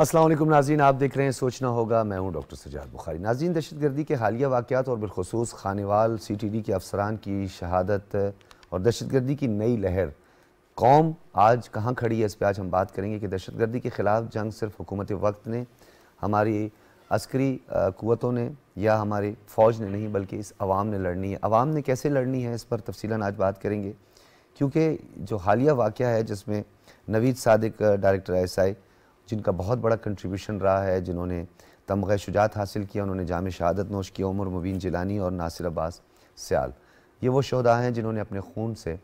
असलम नाजीन आप देख रहे हैं सोचना होगा मैं हूं डॉक्टर सजाद बुखारी नाजीन दहशतगर्दी के हालिया वाक़ात और बिलखसूस खानेवाल सी टी डी के अफसरान की शहादत और दहशतगर्दी की नई लहर कौम आज कहाँ खड़ी है इस पर आज हम बात करेंगे कि दहशतगर्दी के ख़िलाफ़ जंग सिर्फ हुकूमत वक्त ने हमारी अस्करी क़वतों ने या हमारे फ़ौज ने नहीं बल्कि इस आवाम ने लड़नी है आवाम ने कैसे लड़नी है इस पर तफसीला आज बात करेंगे क्योंकि जो हालिया वाक़ है जिसमें Naveed Sadiq director S I जिनका बहुत बड़ा कंट्रीब्यूशन रहा है जिन्होंने तमग़ शुजात हासिल किया उन्होंने जाम शहादत नोश किया उमर मुबीन जिलानी और नासिर अब्बास सयाल ये वो शहदा हैं जिन्होंने अपने खून से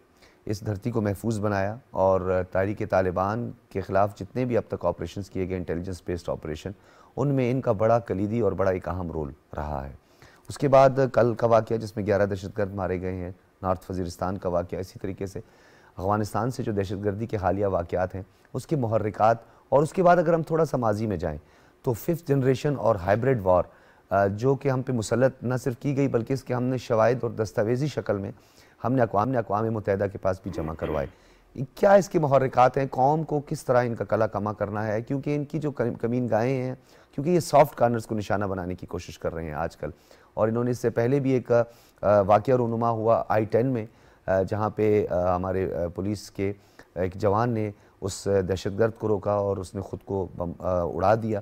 इस धरती को महफूज बनाया और तारीख तालिबान के ख़िलाफ़ जितने भी अब तक ऑपरेशन किए गए इंटेलिजेंस बेस्ड ऑपरेशन उनमें इनका बड़ा कलीदी और बड़ा एक अहम रोल रहा है उसके बाद कल का वाक़ जिसमें ग्यारह दहशत गर्द मारे गए हैं नॉर्थ वजीरस्तान का वाक़ इसी तरीके से अफगानिस्तान से जो दहशत गर्दी के हालिया वाक़ हैं उसके महरिकात और उसके बाद अगर हम थोड़ा सा माजी में जाएँ तो फिफ्थ जनरेशन और हाइब्रिड वॉर जो कि हम पे मुसलत न सिर्फ की गई बल्कि इसके हमने शवाद और दस्तावेजी शक्ल में हमने अकवाम ने अकवा मुतहदा के पास भी जमा करवाए क्या इसके महरक हैं कौम को किस तरह इनका कला कमा करना है क्योंकि इनकी जो कमीन गायें हैं क्योंकि ये सॉफ्ट कार्नर्स को निशाना बनाने की कोशिश कर रहे हैं आजकल और इन्होंने इससे पहले भी एक वाक़ रनुमा हुआ आई टेन में जहाँ पे हमारे पुलिस के एक जवान ने उस दहशतगर्द को रोका और उसने ख़ुद को उड़ा दिया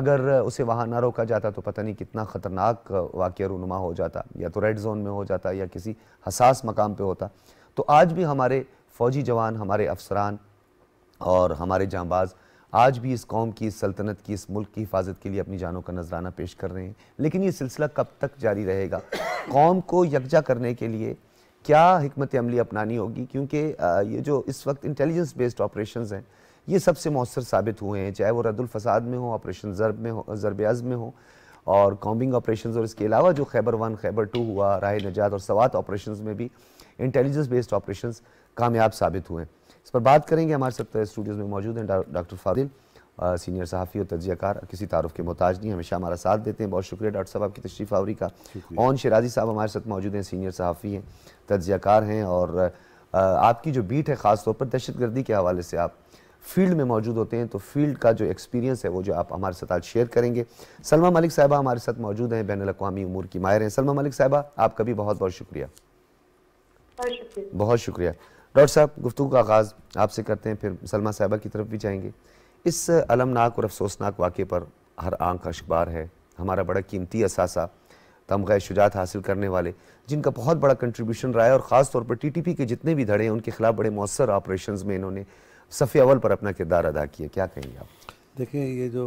अगर उसे वहाँ ना रोका जाता तो पता नहीं कितना ख़तरनाक वाक़ रूनुमा हो जाता या तो रेड जोन में हो जाता या किसी हसास मकाम पर होता तो आज भी हमारे फ़ौजी जवान हमारे अफसरान और हमारे जहाँबाज आज भी इस कौम की इस सल्तनत की इस मुल्क की हिफाजत के लिए अपनी जानों का नजराना पेश कर रहे हैं लेकिन ये सिलसिला कब तक जारी रहेगा कौम को यकजा करने के लिए क्या हमत अमली अपनानी होगी क्योंकि ये जो इस वक्त इंटेलिजेंस बेस्ड ऑपरेशन हैं ये सबसे मौसर साबित हुए हैं चाहे वो रद्दुलफसाद में हो ऑपरेशन ज़रब में हो ज़रब अज़ में हो और कॉम्बिंग ऑपरेशन और इसके अलावा जो खैबर वन खैबर टू हुआ राह नजात और सवात ऑपरेशन में भी इंटेलिजेंस बेस्ड ऑपरेशन कामयाब साबित हुए हैं इस पर बात करेंगे हमारे साथ स्टूडियोज़ में मौजूद हैं डॉक्टर फादिल सीनियर सहाफ़ी और तजियाकार किसी तारफ़ के मोहताज नहीं हमेशा हमारा साथ देते हैं बहुत शुक्रिया डॉक्टर साहब आपकी तशरीफ़ आवरी का ओन शराजी साहब हमारे साथ मौजूद हैं सीनियर सहाफ़ी हैं तजियाकार हैं और आपकी जो बीट है ख़ास तौर पर दहशत गर्दी के हवाले से आप फील्ड में मौजूद होते हैं तो फील्ड का जो एक्सपीरियंस है वो जो आप हमारे साथ आज शेयर करेंगे सलमा मलिक साहबा हमारे साथ मौजूद हैं बैन अवी उमूर की मायर हैं सलमा मलिक साहबा आपका भी बहुत बहुत शुक्रिया बहुत शुक्रिया डॉक्टर साहब गुफ्तु का आगाज़ आपसे करते हैं फिर सलमा साहबा की तरफ भी जाएंगे इस अलमनाक और अफसोसनाक वाक़े पर हर आंख का अखबार है हमारा बड़ा कीमती असासा तमग़ शुजात हासिल करने वाले जिनका बहुत बड़ा कंट्रीब्यूशन रहा है और ख़ास तौर पर टीटीपी के जितने भी धड़े हैं उनके खिलाफ बड़े मौसर ऑपरेशन में इन्होंने सफ़े अवल पर अपना किरदार अदा किया क्या कहेंगे आप देखें ये जो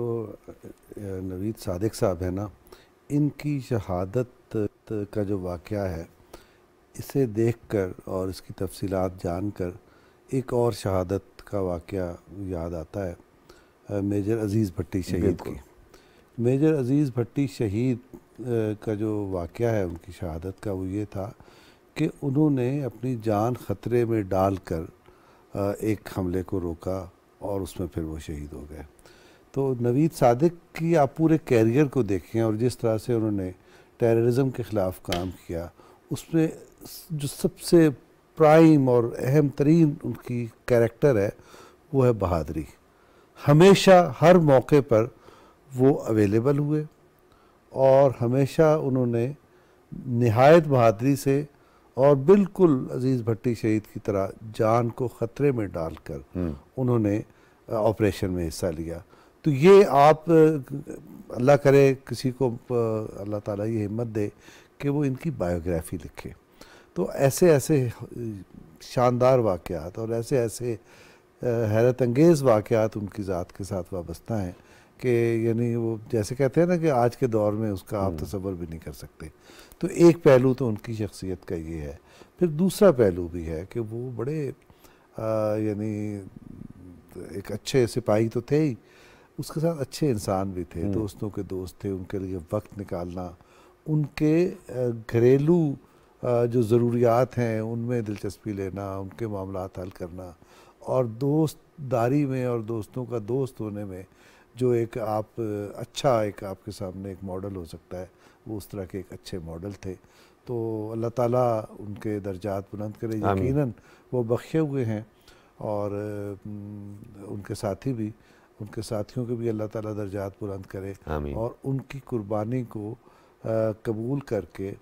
नवीद सादिक साहब हैं ना इनकी शहादत का जो वाक़ है इसे देख कर और इसकी तफसीत जान कर एक और शहादत का वाक़ याद आता है मेजर अज़ीज़ भट्टी शहीद की मेजर अज़ीज़ भट्टी शहीद का जो वाक़ है उनकी शहादत का वो ये था कि उन्होंने अपनी जान ख़तरे में डाल कर एक हमले को रोका और उसमें फिर वो शहीद हो गए तो नवीद सादिक की आप पूरे कैरियर को देखें और जिस तरह से उन्होंने टेररिज्म के ख़िलाफ़ काम किया उसमें जो सबसे प्राइम और अहम तरीन उनकी कैरेक्टर है वो है बहादरी हमेशा हर मौके पर वो अवेलेबल हुए और हमेशा उन्होंने नहायत बहादरी से और बिल्कुल अजीज़ भट्टी शहीद की तरह जान को ख़तरे में डालकर हम्म। उन्होंने ऑपरेशन में हिस्सा लिया तो ये आप अल्लाह करे किसी को अल्लाह ताला ये हिम्मत दे कि वो इनकी बायोग्राफ़ी लिखे तो ऐसे ऐसे शानदार वाक़ और ऐसे ऐसे हैरत अंगेज़ वाक़ात उनकी ज़ात के साथ वाबस्ता हैं कि यानी वो जैसे कहते हैं ना कि आज के दौर में उसका आप हम्म। तस्वर भी नहीं कर सकते तो एक पहलू तो उनकी शख्सियत का ये है फिर दूसरा पहलू भी है कि वो बड़े यानी एक अच्छे सिपाही तो थे ही उसके साथ अच्छे इंसान भी थे हम्म। दोस्तों के दोस्त थे उनके लिए वक्त निकालना उनके घरेलू जो ज़रूरियात हैं उनमें दिलचस्पी लेना उनके मामला हल करना और दोस्तदारी में और दोस्तों का दोस्त होने में जो एक आप अच्छा एक आपके सामने एक मॉडल हो सकता है वो उस तरह के एक अच्छे मॉडल थे तो अल्लाह ताला उनके दर्जात बुलंद करे यकीनन वो बख्शे हुए हैं और उनके साथी भी उनके साथियों के भी अल्लाह ताला दर्जात बुलंद करे और उनकी कुर्बानी को कबूल करके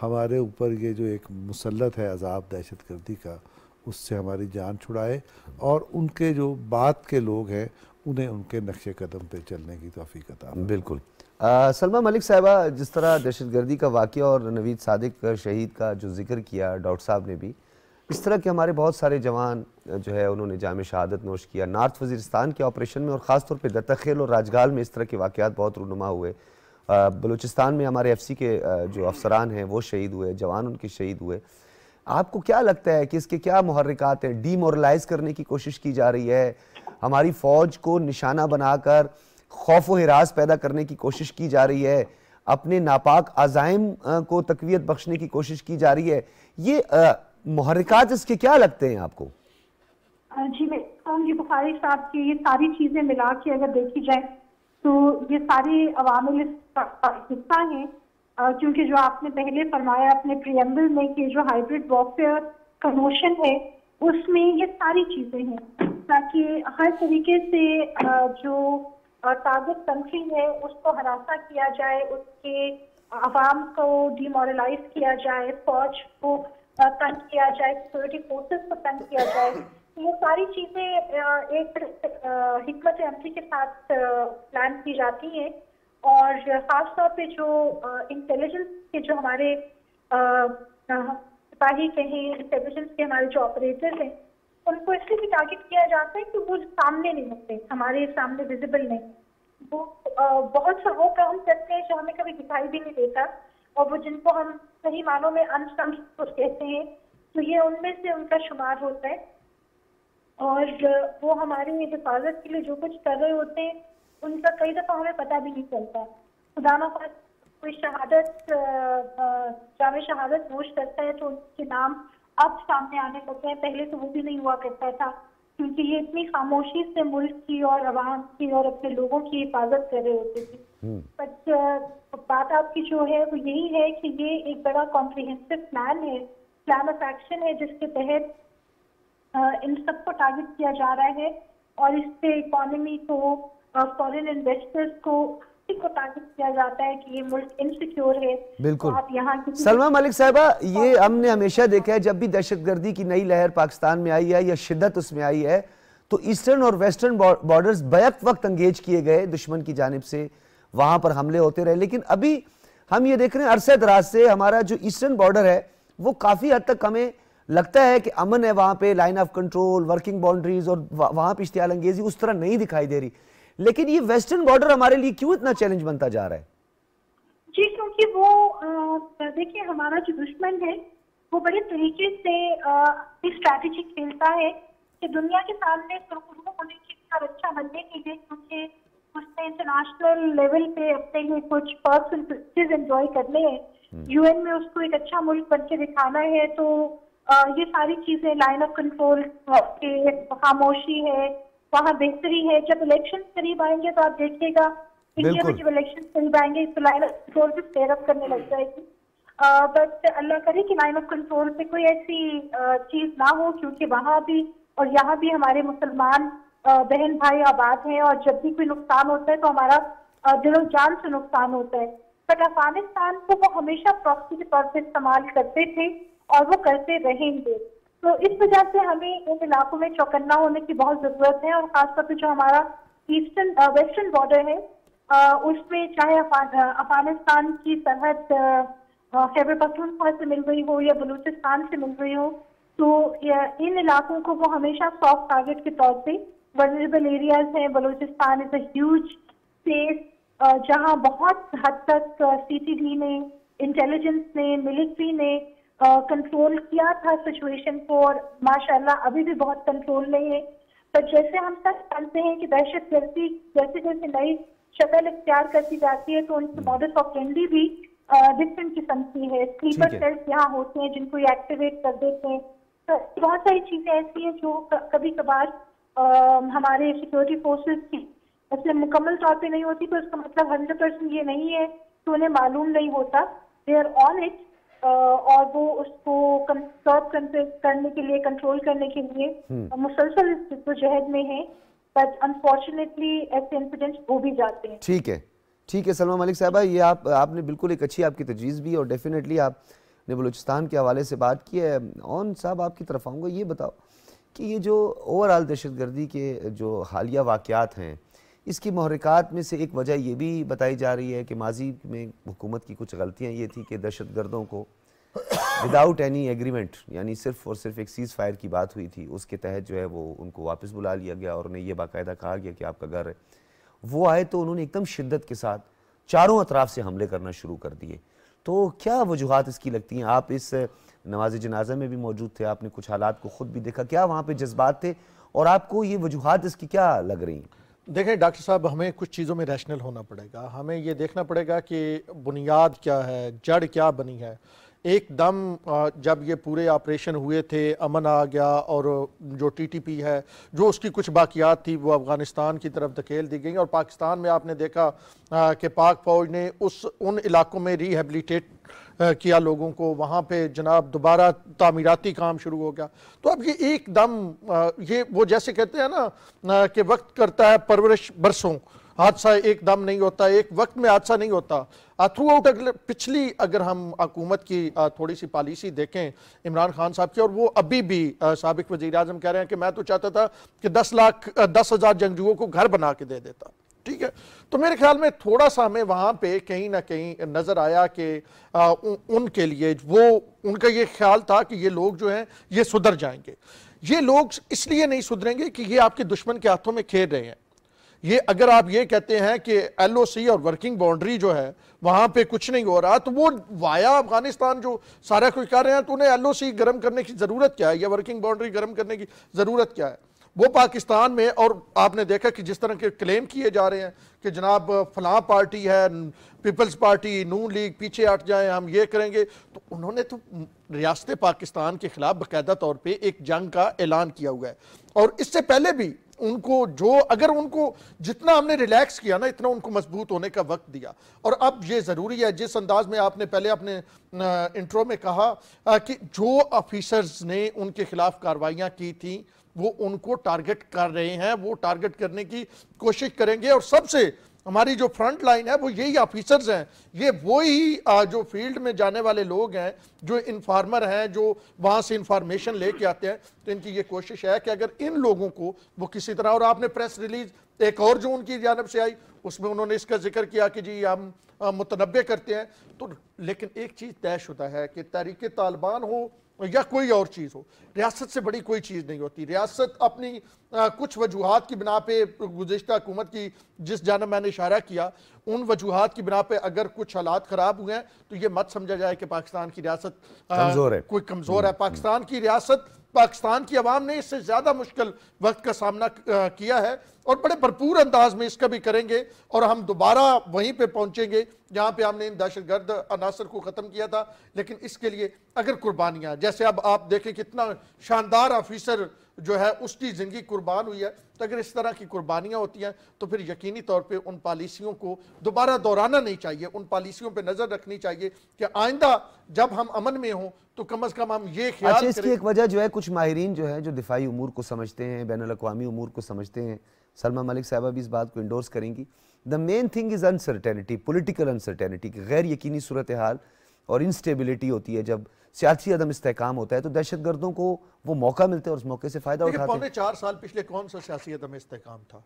हमारे ऊपर ये जो एक मुसलत है अजाब दहशत गर्दी का उससे हमारी जान छुड़ाए और उनके जो बात के लोग हैं उन्हें उनके नक्शे कदम पे चलने की तोफ़ी कता बिल्कुल सलमा मलिक साहबा जिस तरह दहशत गर्दी का वाक़ और नवीद सदक शहीद का जो जिक्र किया डॉक्टर साहब ने भी इस तरह के हमारे बहुत सारे जवान जो है उन्होंने जाम शहादत नोश किया नॉर्थ वजीरस्तान के ऑपरेशन में और ख़ास तौर पर दत्तखेल और राजगाल में इस तरह के वाक़ बहुत रूनुमा हुए बलूचिस्तान में हमारे एफ सी के जो अफसरान हैं वो शहीद हुए जवान उनके शहीद हुए आपको क्या लगता है कि इसके क्या मुहर्रिकात हैं डीमोरलाइज करने की कोशिश की जा रही है हमारी फौज को निशाना बनाकर खौफ व पैदा करने की कोशिश की जा रही है अपने नापाक आज़ाइम को तकवीत बख्शने की कोशिश की जा रही है ये आ, मुहर्रिकात इसके क्या लगते हैं आपको जी मैं तो बुखारी साहब की ये सारी चीज़ें मिला के अगर देखी जाए तो ये सारे अवामिल हिस्सा हैं क्योंकि जो आपने पहले फरमाया अपने प्रियम्बल में कि जो हाइब्रिड वॉकफेयर कमोशन है उसमें ये सारी चीज़ें हैं ताकि हर तरीके से जो टारगेट कंट्री है उसको हरासा किया जाए उसके आवाम को डिमोरलाइज किया जाए फौज को तंग किया जाए सिक्योरिटी फोर्सेस को तंग किया जाए ये सारी चीज़ें एक अमली के साथ प्लान की जाती है और खासतौर पे जो इंटेलिजेंस के जो हमारे सिपाही कहें इंटेलिजेंस के हमारे जो ऑपरेटर हैं उनको इसलिए भी टारगेट किया जाता है कि वो सामने नहीं होते हमारे सामने विजिबल नहीं वो बहुत सा वो काम करते हैं जो हमें कभी दिखाई भी नहीं देता और वो जिनको हम सही मानों में अनसम कहते हैं तो ये उनमें से उनका शुमार होता है और वो हमारी हिफाजत के लिए जो कुछ कर रहे होते हैं उनका कई दफ़ा हमें पता भी नहीं चलता खुदा कोई शहादत जाम शहादत नोश करता है तो उनके नाम अब सामने आने लगते हैं पहले तो वो भी नहीं हुआ करता था क्योंकि ये इतनी खामोशी से मुल्क की और आवाम की और अपने लोगों की हिफाजत कर रहे होते थे हम्म। बट बात आपकी जो है वो यही है कि ये एक बड़ा कॉम्प्रिहेंसिव प्लान है प्लान ऑफ एक्शन है जिसके तहत इन सबको टारगेट किया जा रहा है और इससे इकोनॉमी को फॉरेन इन्वेस्टर्स को को तो सलमा मलिक साहबा ये हमने हमेशा देखा है जब भी दहशत गर्दी की नई लहर पाकिस्तान में आई है या शिद्दत उसमें आई है तो ईस्टर्न और वेस्टर्न बॉर्डर बैक वक्त अंगेज किए गए दुश्मन की जानब से वहां पर हमले होते रहे लेकिन अभी हम ये देख रहे हैं अरसे दराज से हमारा जो ईस्टर्न बॉर्डर है वो काफ़ी हद तक हमें लगता है कि अमन है वहाँ पे line of control working boundaries और वहाँ पे इश्तियाल अंगेजी उस तरह नहीं दिखाई दे रही लेकिन ये वेस्टर्न बॉर्डर हमारे लिए क्यों इतना चैलेंज बनता जा रहा है जी क्योंकि वो देखिए हमारा जो दुश्मन है वो बड़े तरीके से स्ट्रैटेजी खेलता है कि दुनिया के सामने सुरखुशों होने की रक्षा अच्छा बनने के लिए क्योंकि उसने इंटरनेशनल लेवल पे अपने लिए कुछ पर्सनल एंजॉय करने हैं यूएन हम्म। में उसको एक अच्छा मुल्क बन के दिखाना है तो आ, ये सारी चीजें लाइन ऑफ कंट्रोल के खामोशी है वहाँ बेहतरी है जब इलेक्शन करीब आएंगे तो आप देखिएगा इंडिया में जब इलेक्शन करीब आएंगे फिलहाल कंट्रोल भी करने लग जाएगी बट अल्लाह करे कि लाइन ऑफ कंट्रोल पे कोई ऐसी चीज ना हो क्योंकि वहाँ भी और यहाँ भी हमारे मुसलमान बहन भाई आबाद हैं और जब भी कोई नुकसान होता है तो हमारा दिलो जान से नुकसान होता है बट अफगानिस्तान को वो हमेशा प्रॉक्सी के तौर पर इस्तेमाल करते थे और वो करते रहेंगे तो इस वजह से हमें इन इलाकों में चौकन्ना होने की बहुत जरूरत है और खासतौर पर तो जो हमारा ईस्टर्न वेस्टर्न बॉर्डर है आ, उसमें चाहे अफगानिस्तान की सरहद खैबर पखतूनखा से मिल रही हो या बलूचिस्तान से मिल रही हो तो इन इलाकों को वो हमेशा सॉफ्ट टारगेट के तौर पे वर्नरेबल एरियाज हैं बलूचिस्तान इज अज स्पेस जहाँ बहुत हद तक डी ने इंटेलिजेंस ने मिलिट्री ने कंट्रोल किया था सिचुएशन को और माशाला अभी भी बहुत कंट्रोल में है पर जैसे हम सब जानते हैं कि दहशत गर्दी जैसे जैसे नई शक्ल इख्तियार करती जाती है तो उनकी मॉडल कैंडी भी डिफरेंट किस्म की है स्लीपर सेल्स यहाँ होते हैं जिनको ये एक्टिवेट कर देते हैं तो बहुत सारी चीजें ऐसी हैं जो कभी कभार हमारे सिक्योरिटी फोर्सेज की इसलिए मुकम्मल तौर पर नहीं होती तो उसका मतलब हंड्रेड परसेंट ये नहीं है तो उन्हें मालूम नहीं होता दे आर ऑन इट और वो उसको सर्व करने के लिए कंट्रोल करने के लिए हम्म। मुसलसल इस में है बट अनफॉर्चुनेटली ऐसे इंसिडेंट्स हो भी जाते हैं ठीक है ठीक है सलमा मलिक साहबा ये आप आपने बिल्कुल एक अच्छी आपकी तजवीज़ भी और डेफिनेटली आपने बलूचिस्तान के हवाले से बात की है ऑन साहब आपकी तरफ आऊँगा ये बताओ कि ये जो ओवरऑल दहशत गर्दी के जो हालिया वाक़ हैं इसकी महरिकात में से एक वजह यह भी बताई जा रही है कि माजी में हुकूमत की कुछ गलतियाँ ये थी कि दहशत गर्दों को विदाउट एनी एग्रीमेंट यानी सिर्फ और सिर्फ एक सीज़ फायर की बात हुई थी उसके तहत जो है वो उनको वापस बुला लिया गया और उन्हें यह बाकायदा कहा गया कि आपका घर है वो आए तो उन्होंने एकदम शिद्दत के साथ चारों अतराफ से हमले करना शुरू कर दिए तो क्या वजूहत इसकी लगती हैं आप इस नमाज जनाजा में भी मौजूद थे आपने कुछ हालात को खुद भी देखा क्या वहाँ पर जज्बात थे और आपको ये वजूहत इसकी क्या लग रही हैं देखें डॉक्टर साहब हमें कुछ चीज़ों में रैशनल होना पड़ेगा हमें ये देखना पड़ेगा कि बुनियाद क्या है जड़ क्या बनी है एकदम जब ये पूरे ऑपरेशन हुए थे अमन आ गया और जो टीटीपी है जो उसकी कुछ बाकियात थी वो अफ़गानिस्तान की तरफ धकेल दी गई और पाकिस्तान में आपने देखा कि पाक फौज ने उस उन इलाकों में रिहेबलीटेट किया लोगों को वहाँ पे जनाब दोबारा तामीराती काम शुरू हो गया तो अब ये एकदम ये वो जैसे कहते हैं ना कि वक्त करता है परवरिश बरसों हादसा एक दम नहीं होता एक वक्त में हादसा नहीं होता थ्रू आउट अगले पिछली अगर हम हकूमत की थोड़ी सी पॉलिसी देखें इमरान खान साहब की और वो अभी भी सबक वजी अजम कह रहे हैं कि मैं तो चाहता था कि दस लाख दस हज़ार जंगजुओं को घर बना के दे देता ठीक है तो मेरे ख्याल में थोड़ा सा हमें वहाँ पे कहीं ना कहीं नज़र आया कि उनके लिए वो उनका ये ख्याल था कि ये लोग जो हैं ये सुधर जाएंगे ये लोग इसलिए नहीं सुधरेंगे कि ये आपके दुश्मन के हाथों में खेल रहे हैं ये अगर आप ये कहते हैं कि एलओसी और वर्किंग बाउंड्री जो है वहाँ पे कुछ नहीं हो रहा तो वो वाया अफगानिस्तान जो सारा कुछ कर रहे हैं तो उन्हें एलओसी गर्म करने की ज़रूरत क्या है या वर्किंग बाउंड्री गर्म करने की ज़रूरत क्या है वो पाकिस्तान में और आपने देखा कि जिस तरह के क्लेम किए जा रहे हैं कि जनाब फलां पार्टी है पीपल्स पार्टी नून लीग पीछे हट जाए हम ये करेंगे तो उन्होंने तो रियासत पाकिस्तान के खिलाफ बाकायदा तौर पर एक जंग का ऐलान किया हुआ है और इससे पहले भी उनको जो अगर उनको जितना हमने रिलैक्स किया ना इतना उनको मजबूत होने का वक्त दिया और अब ये ज़रूरी है जिस अंदाज में आपने पहले अपने इंट्रो में कहा कि जो ऑफिसर्स ने उनके खिलाफ कार्रवाइयाँ की थी वो उनको टारगेट कर रहे हैं वो टारगेट करने की कोशिश करेंगे और सबसे हमारी जो फ्रंट लाइन है वो यही ऑफिसर्स हैं ये वो ही जो फील्ड में जाने वाले लोग हैं जो इन्फार्मर हैं जो वहाँ से ले लेके आते हैं तो इनकी ये कोशिश है कि अगर इन लोगों को वो किसी तरह और आपने प्रेस रिलीज एक और जो उनकी जानब से आई उसमें उन्होंने इसका जिक्र किया कि जी हम मुतनबे करते हैं तो लेकिन एक चीज़ तय शुदा है कि तहरीक तालिबान हो या कोई और चीज़ हो रियासत से बड़ी कोई चीज़ नहीं होती रियासत अपनी आ, कुछ वजूहत की बिना पे गुज्त हुकूमत की जिस जानब मैंने इशारा किया उन वजूहत की बिना पर अगर कुछ हालात ख़राब हुए हैं तो ये मत समझा जाए कि पाकिस्तान की रियासत कमज़ोर है कोई कमज़ोर हम्म। है पाकिस्तान की रियासत पाकिस्तान की आवाम ने इससे ज़्यादा मुश्किल वक्त का सामना किया है और बड़े भरपूर अंदाज में इसका भी करेंगे और हम दोबारा वहीं पे पहुंचेंगे जहां पे हमने इन दहशत गर्द अनासर को ख़त्म किया था लेकिन इसके लिए अगर कुर्बानियां जैसे अब आप देखें कितना शानदार ऑफिसर जो है उसकी ज़िंदगी कुर्बान हुई है तो अगर इस तरह की कुर्बानियाँ होती हैं तो फिर यकीनी तौर पर उन पॉलिसियों को दोबारा दोहराना नहीं चाहिए उन पॉलिसियों पर नज़र रखनी चाहिए कि आइंदा जब हम अमन में हों तो कम अज़ कम हम ये ख्याल अच्छा, इसकी एक वजह जो है कुछ माहरीन जो है जो दिफाई उमूर को समझते हैं बैन अवी अमूर को समझते हैं सलमा मलिक साहबा भी इस बात को इंडोर्स करेंगी the main thing is uncertainty political uncertainty गैर यकीनी सूरत हाल और इंस्टेबिलिटी होती है जब सियासी अदम इसकाम होता है तो दहशत गर्दों को वो मौका मिलता है और उस मौके से फ़ायदा उठाते पौने चार साल पिछले कौन सा सियासी अदम इसकाम था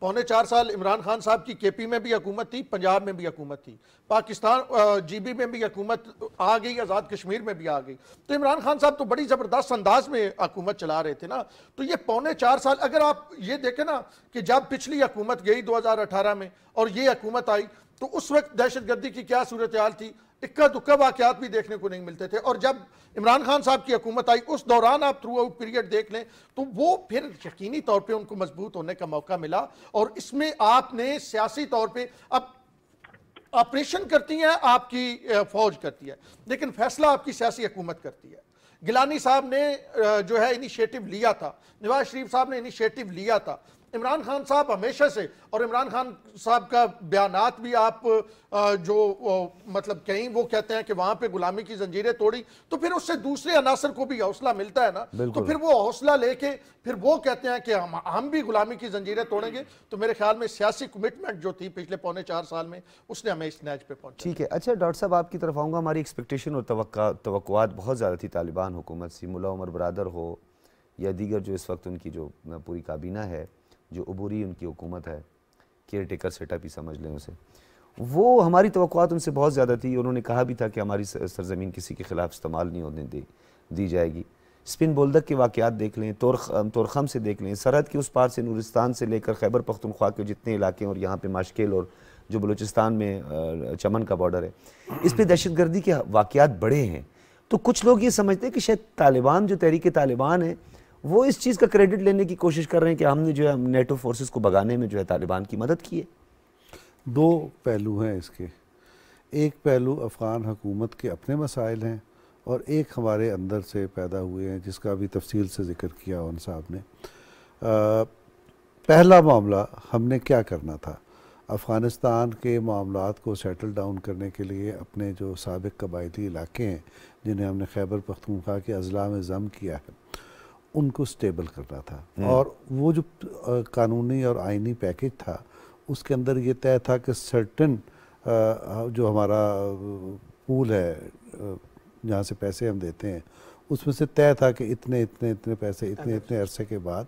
पौने चार साल इमरान खान साहब की के पी में भी हकूमत थी पंजाब में भी हकूमत थी पाकिस्तान जी बी में भी हकूमत आ गई आज़ाद कश्मीर में भी आ गई तो इमरान खान साहब तो बड़ी ज़बरदस्त अंदाज में हकूमत चला रहे थे ना तो ये पौने चार साल अगर आप ये देखें ना कि जब पिछली हकूमत गई दो हज़ार अठारह में और ये हकूमत आई तो उस वक्त दहशत गर्दी की क्या सूरत हाल थी इक्का दुक्का तो वाकत भी देखने को नहीं मिलते थे और जब इमरान खान साहब की हुकूमत आई उस दौरान आप थ्रू आउट पीरियड देख लें तो वो फिर यकीनी तौर पर उनको मजबूत होने का मौका मिला और इसमें आपने सियासी तौर पर अब ऑपरेशन करती है आपकी फौज करती है लेकिन फैसला आपकी सियासी हुकूमत करती है गिलानी साहब ने जो है इनिशिएटिव लिया था नवाज शरीफ साहब ने इनिशिएटिव लिया था इमरान खान साहब हमेशा से और इमरान खान साहब का बयानात भी आप जो मतलब कहीं वो कहते हैं कि वहां पे गुलामी की जंजीरें तोड़ी तो फिर उससे दूसरे अनासर को भी हौसला मिलता है ना तो फिर वो हौसला लेके फिर वो कहते हैं कि हम हम भी गुलामी की जंजीरें तोड़ेंगे तो मेरे ख्याल में सियासी कमिटमेंट जो थी पिछले पौने चार साल में उसने हमें इस नैच पे पहुंचा ठीक है अच्छा डॉक्टर साहब आपकी तरफ आऊँगा हमारी एक्सपेक्टेशन और तवक्कात बहुत ज़्यादा थी तालिबान हुकूमत सी मुला उमर बरदर हो या दीगर जो इस वक्त उनकी जो पूरी काबीना है जो अबूरी उनकी हुकूमत है केयर टेकर सेटअप ही समझ लें उसे वो हमारी तो उनसे बहुत ज़्यादा थी उन्होंने कहा भी था कि हमारी सरजमीन किसी के ख़िलाफ़ इस्तेमाल नहीं होने दी दी जाएगी स्पिन बोलदक के वाक़ात देख लें तोरख तोरखम से देख लें सरहद के उस पार से नूरिस्तान से लेकर खैबर पख्तनख्वा के जितने इलाके हैं और यहाँ पर माशकेल और जो बलूचिस्तान में चमन का बॉर्डर है इस पर दहशत गर्दी के वाक़ बड़े हैं तो कुछ लोग ये समझते हैं कि शायद तालिबान जो तहरीक तालिबान है वो इस चीज़ का क्रेडिट लेने की कोशिश कर रहे हैं कि हमने जो है नेटो फोर्सेस को भगाने में जो है तालिबान की मदद की है दो पहलू हैं इसके एक पहलू अफ़गान हुकूमत के अपने मसाइल हैं और एक हमारे अंदर से पैदा हुए हैं जिसका अभी तफसील से जिक्र किया उन साहब ने आ, पहला मामला हमने क्या करना था अफ़गानिस्तान के मामला को सेटल डाउन करने के लिए अपने जो सबक इलाके हैं जिन्हें हमने खैबर पख्तूनख्वा के अजला में ज़म किया है उनको स्टेबल करना था हम्म। और वो जो कानूनी और आइनी पैकेज था उसके अंदर ये तय था कि सर्टन जो हमारा पूल है जहाँ से पैसे हम देते हैं उसमें से तय था कि इतने इतने इतने पैसे इतने इतने अरसे के बाद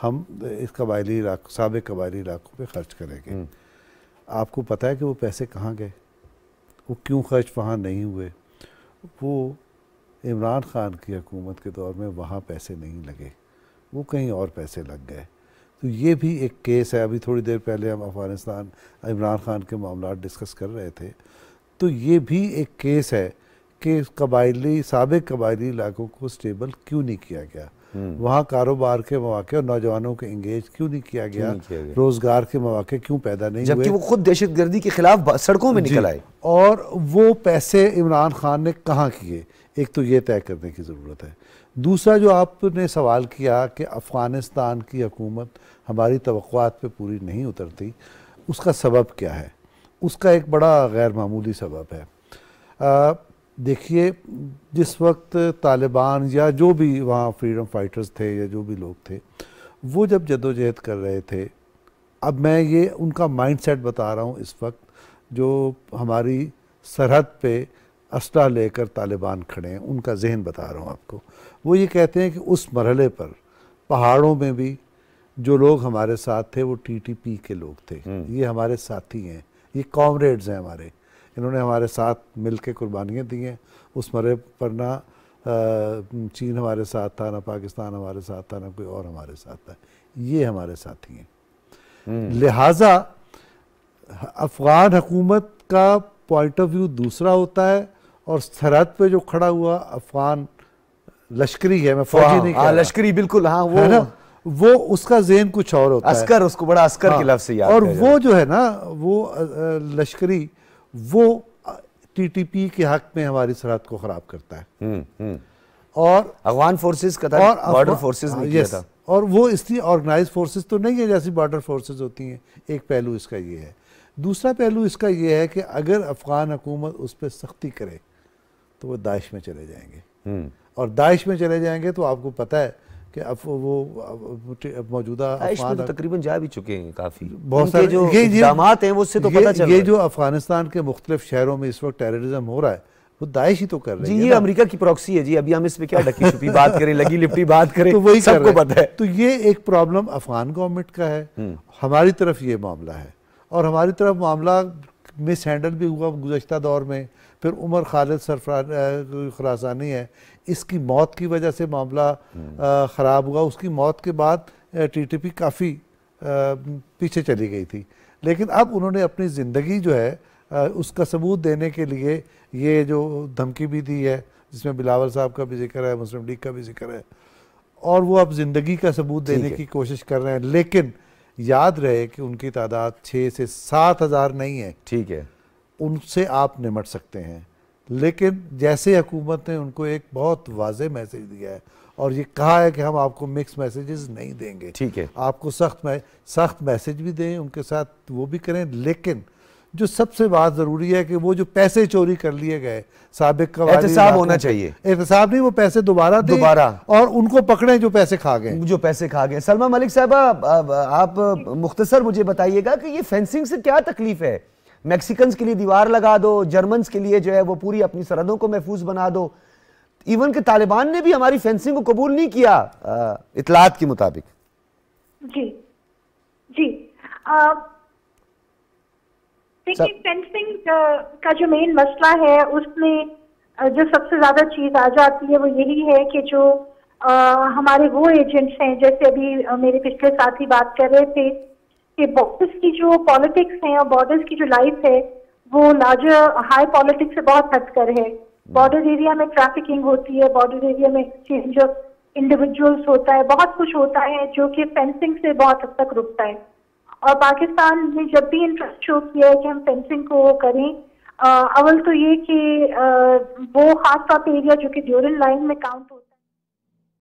हम इस कबायली इलाक सबक कबायली इलाकों पे खर्च करेंगे हम्म। आपको पता है कि वो पैसे कहाँ गए वो क्यों खर्च वहाँ नहीं हुए वो इमरान ख़ान की हकूमत के दौर में वहाँ पैसे नहीं लगे वो कहीं और पैसे लग गए तो ये भी एक केस है अभी थोड़ी देर पहले हम अफ़गानिस्तान इमरान ख़ान के मामला डिस्कस कर रहे थे तो ये भी एक केस है कि कबायली सबक कबायली इलाकों को स्टेबल क्यों नहीं किया गया वहाँ कारोबार के मौके और नौजवानों को इंगेज क्यों नहीं किया गया, रोजगार के मौके क्यों पैदा नहीं जबकि वो खुद दहशत गर्दी के खिलाफ सड़कों में निकल आए और वो पैसे इमरान खान ने कहाँ किए एक तो ये तय करने की ज़रूरत है दूसरा जो आपने सवाल किया कि अफ़गानिस्तान की हकूमत हमारी तो पे पूरी नहीं उतरती उसका सबब क्या है उसका एक बड़ा गैर मामूली सबब है देखिए जिस वक्त तालिबान या जो भी वहाँ फ्रीडम फाइटर्स थे या जो भी लोग थे वो जब जदोजहद कर रहे थे अब मैं ये उनका माइंडसेट बता रहा हूँ इस वक्त जो हमारी सरहद पे अस्ट्रा लेकर तालिबान खड़े हैं उनका जहन बता रहा हूँ आपको वो ये कहते हैं कि उस मरहले पर पहाड़ों में भी जो लोग हमारे साथ थे वो टीटीपी के लोग थे हम्म। ये हमारे साथी हैं ये कॉमरेड्स हैं हमारे इन्होंने हमारे साथ मिल के कुर्बानियाँ दी हैं उस मरे पर ना चीन हमारे साथ था ना पाकिस्तान हमारे साथ था ना कोई और हमारे साथ था ये हमारे साथी हैं हम्म। लिहाजा अफगान हकूमत का पॉइंट ऑफ व्यू दूसरा होता है और सरहद पे जो खड़ा हुआ अफगान लश्करी है मैं फौजी नहीं हाँ, लश्करी बिल्कुल हाँ वो है ना वो उसका जेन कुछ और होता अस्कर, है अस्कर उसको बड़ा अस्कर हाँ, के लफ्ज से याद और वो जो है ना वो लश्करी वो टीटीपी के हक में हमारी सरहद को खराब करता है हम्म, हम्म। और अफगान फोर्सेस का और बॉर्डर फोर्सेस नहीं किया था और वो इसलिए ऑर्गेनाइज फोर्सेस तो नहीं है जैसी बॉर्डर फोर्सेस होती हैं एक पहलू इसका ये है दूसरा पहलू इसका ये है कि अगर अफगान हुकूमत उस पर सख्ती करे तो वो दाइश में चले जाएंगे हम्म। और दाइश में चले जाएंगे तो आपको पता है कि अब वो मौजूदा हाँ, अफगान तो तकरीबन जा भी चुके हैं काफ़ी बहुत सारे जो ये, ये हैं वो से तो ये, पता चल ये जो अफगानिस्तान के मुख्तलिफ शहरों में इस वक्त टेररिज्म हो रहा है वो दाइश ही तो कर रही है ये अमेरिका की प्रॉक्सी है जी अभी हम इसमें क्या ढकी छुपी बात करें लगी लिपटी बात करें तो वही सबको पता है तो ये एक प्रॉब्लम अफगान गवर्नमेंट का है हम्म। हमारी तरफ ये मामला है और हमारी तरफ मामला मिस हैंडल भी हुआ गुजशत दौर में फिर उमर खालिद सरफरा खुरासानी है इसकी मौत की वजह से मामला हम्म। ख़राब हुआ उसकी मौत के बाद टीटीपी काफ़ी पीछे चली गई थी लेकिन अब उन्होंने अपनी ज़िंदगी जो है उसका सबूत देने के लिए ये जो धमकी भी दी है जिसमें बिलावल साहब का भी जिक्र है मुस्लिम लीग का भी जिक्र है और वो अब ज़िंदगी का सबूत देने की कोशिश कर रहे हैं लेकिन याद रहे कि उनकी तादाद छः से सात हज़ार नहीं है ठीक है उनसे आप निमट सकते हैं लेकिन जैसे हुकूमत ने उनको एक बहुत वाज मैसेज दिया है और ये कहा है कि हम आपको मिक्स मैसेजेस नहीं देंगे ठीक है आपको सख्त मै, सख्त मैसेज भी दें उनके साथ वो भी करें लेकिन जो सबसे बात ज़रूरी है कि वो जो पैसे चोरी कर लिए गए सबक का होना चाहिए एहतसाब नहीं वो पैसे दोबारा दोबारा और उनको पकड़े जो पैसे खा गए जो पैसे खा गए सलमा मलिक साहबा आप मुख्तसर मुझे बताइएगा कि ये फेंसिंग से क्या तकलीफ है मैक्सिकन्स के लिए दीवार लगा दो जर्मन्स के लिए जो है वो पूरी अपनी सरहदों को महफूज बना दो इवन के तालिबान ने भी हमारी फेंसिंग को कबूल नहीं किया इतलात के मुताबिक जी जी देखिए फेंसिंग का जो मेन मसला है उसमें जो सबसे ज्यादा चीज आ जाती है वो यही है कि जो आ, हमारे वो एजेंट्स हैं जैसे अभी मेरे पिछले साथी बात कर रहे थे कि बॉर्डर्स की जो पॉलिटिक्स है और बॉर्डर्स की जो लाइफ है वो लार्जर हाई पॉलिटिक्स से बहुत हटकर है बॉर्डर एरिया में ट्रैफिकिंग होती है बॉर्डर एरिया में एक्सचेंज ऑफ इंडिविजुअल्स होता है बहुत कुछ होता है जो कि फेंसिंग से बहुत हद तक रुकता है और पाकिस्तान ने जब भी इंटरेस्ट शो किया है कि हम फेंसिंग को करें अवल तो ये कि वो खासतौर पर एरिया जो कि ड्यूरल लाइन में काउंट होता है